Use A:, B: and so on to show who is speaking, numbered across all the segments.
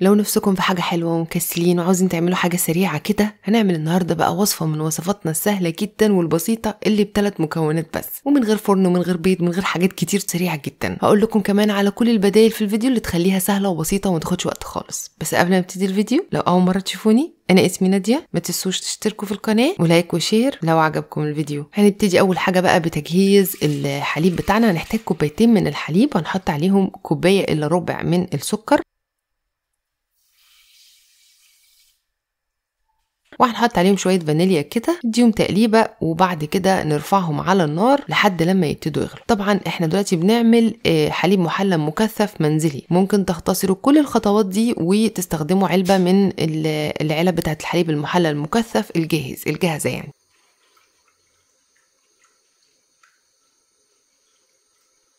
A: لو نفسكم في حاجة حلوة ومكسلين وعاوزين تعملوا حاجة سريعة كده هنعمل النهاردة بقى وصفة من وصفاتنا السهلة جدا والبسيطة اللي بثلاث مكونات بس ومن غير فرن ومن غير بيض من غير حاجات كتير سريعة جدا هقول لكم كمان على كل البدايل في الفيديو اللي تخليها سهلة وبسيطة وما تاخدش وقت خالص بس قبل ما نبتدي الفيديو لو أول مرة تشوفوني انا اسمي ناديه ما تنسوش تشتركوا في القناه ولايك وشير لو عجبكم الفيديو هنبتدي اول حاجه بقى بتجهيز الحليب بتاعنا هنحتاج كوبايتين من الحليب وهنحط عليهم كوبايه الا ربع من السكر وهنحط عليهم شويه فانيليا كده نديهم تقليبه وبعد كده نرفعهم على النار لحد لما يبتدوا يغلوا طبعا احنا دلوقتي بنعمل آه، حليب محلى مكثف منزلي ممكن تختصروا كل الخطوات دي وتستخدموا علبه من العلب بتاعه الحليب المحلى المكثف الجاهز الجاهزه يعني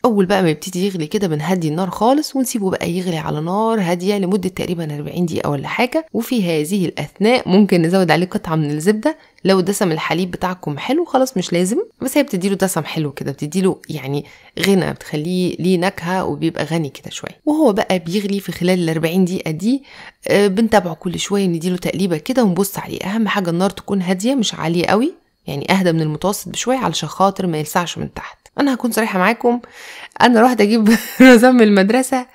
A: اول بقى ما يبتدي يغلي كده بنهدي النار خالص ونسيبه بقى يغلي على نار هاديه لمده تقريبا 40 دقيقه ولا حاجه وفي هذه الاثناء ممكن نزود عليه قطعه من الزبده لو دسم الحليب بتاعكم حلو خلاص مش لازم بس هي بتديله دسم حلو كده بتديله يعني غنى بتخليه ليه نكهه وبيبقى غني كده شويه وهو بقى بيغلي في خلال ال 40 دقيقه دي آه، بنتابعه كل شويه نديله تقليبه كده ونبص عليه اهم حاجه النار تكون هاديه مش عاليه قوي يعني اهدى من المتوسط بشويه علشان خاطر ما يلسعش من تحت انا هكون صريحه معاكم انا رحت اجيب رزام من المدرسه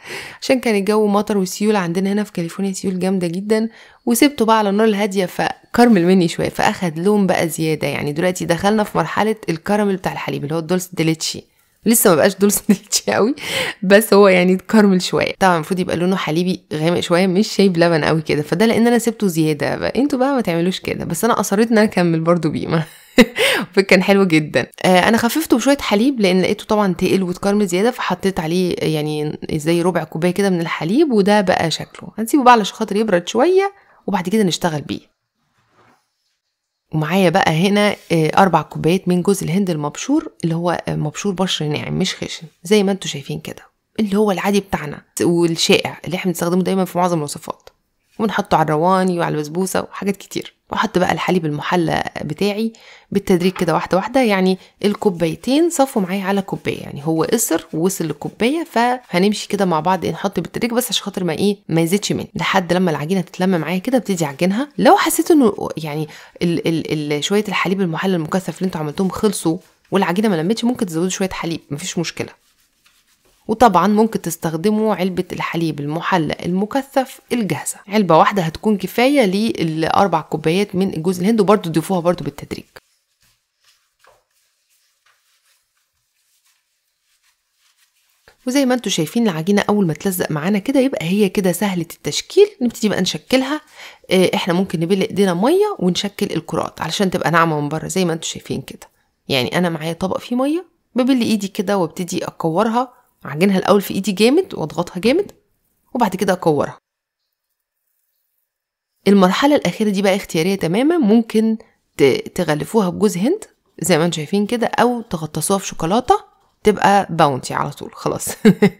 A: عشان كان الجو مطر وسيول عندنا هنا في كاليفورنيا سيول جامده جدا وسبته بقى على النار الهاديه فكرمل مني شويه فاخد لون بقى زياده يعني دلوقتي دخلنا في مرحله الكراميل بتاع الحليب اللي هو الدولس ديليتشي لسه ما بقاش دولس ديليتشي قوي بس هو يعني اتكرمل شويه طبعا المفروض يبقى لونه حليبي غامق شويه مش شايب لبن قوي كده فده لان انا سبته زياده انتوا بقى ما تعملوش كده بس انا اصريت ان انا اكمل برضو بيه فكان حلو جدا آه، انا خففته بشويه حليب لان لقيته طبعا تقل واتكرمل زياده فحطيت عليه يعني زي ربع كوبايه كده من الحليب وده بقى شكله هنسيبه بقى علشان خاطر يبرد شويه وبعد كده نشتغل بيه ومعايا بقى هنا آه، أربع كوبايات من جوز الهند المبشور اللي هو آه، مبشور بشر ناعم مش خشن زي ما انتم شايفين كده اللي هو العادي بتاعنا والشائع اللي احنا بنستخدمه دايما في معظم الوصفات وبنحطه على الرواني وعلى البسبوسه وحاجات كتير واحط بقى الحليب المحلى بتاعي بالتدريج كده واحده واحده يعني الكوبايتين صفوا معايا على كوبايه يعني هو قصر ووصل للكوبايه فهنمشي كده مع بعض نحط بالتدريج بس عشان خاطر ما ايه ما يزيدش مني لحد لما العجينه تتلم معايا كده ابتدي اعجنها لو حسيت انه يعني ال ال ال شويه الحليب المحلى المكثف اللي انتوا عملتوهم خلصوا والعجينه ما لمتش ممكن تزودوا شويه حليب مفيش مشكله وطبعا ممكن تستخدموا علبة الحليب المحلق المكثف الجاهزة علبة واحدة هتكون كفاية للأربع كوبايات من الجوز الهند وبرضو ضيفوها برضو بالتدريج وزي ما انتم شايفين العجينه اول ما تلزق معانا كده يبقى هي كده سهله التشكيل نبتدي بقى نشكلها آه، احنا ممكن نبل ايدينا ميه ونشكل الكرات علشان تبقى ناعمه من بره زي ما انتم شايفين كده يعني انا معايا طبق فيه ميه ببل ايدي كده وابتدي اكورها اعجنها الاول في ايدي جامد واضغطها جامد وبعد كده اكورها المرحله الاخيره دي بقى اختياريه تماما ممكن تغلفوها بجوز هند زي ما انتم شايفين كده او تغطسوها في شوكولاته تبقى باونتي على طول خلاص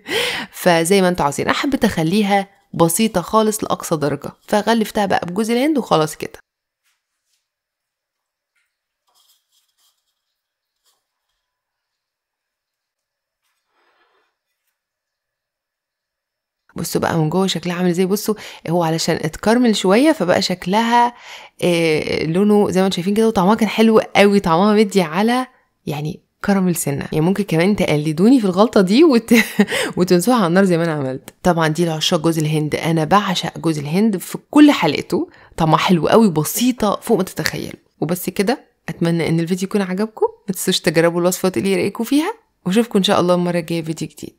A: فزي ما انتوا عاوزين انا حبيت اخليها بسيطه خالص لاقصى درجه فغلفتها بقى بجوز الهند وخلاص كده بصوا بقى من جوه شكلها عامل ازاي بصوا هو علشان اتكرمل شويه فبقى شكلها إيه لونه زي ما انتم شايفين كده وطعمها كان حلو قوي طعمها مدي على يعني كراميل سنه يعني ممكن كمان تقلدوني في الغلطه دي وت... وتنسوها على النار زي ما انا عملت طبعا دي لعشاق جوز الهند انا بعشق جوز الهند في كل حلقته طعمها حلو قوي بسيطه فوق ما تتخيل وبس كده اتمنى ان الفيديو يكون عجبكم ما تنسوش تجربوا الوصفات اللي رايكم فيها واشوفكم ان شاء الله المره الجايه فيديو جديد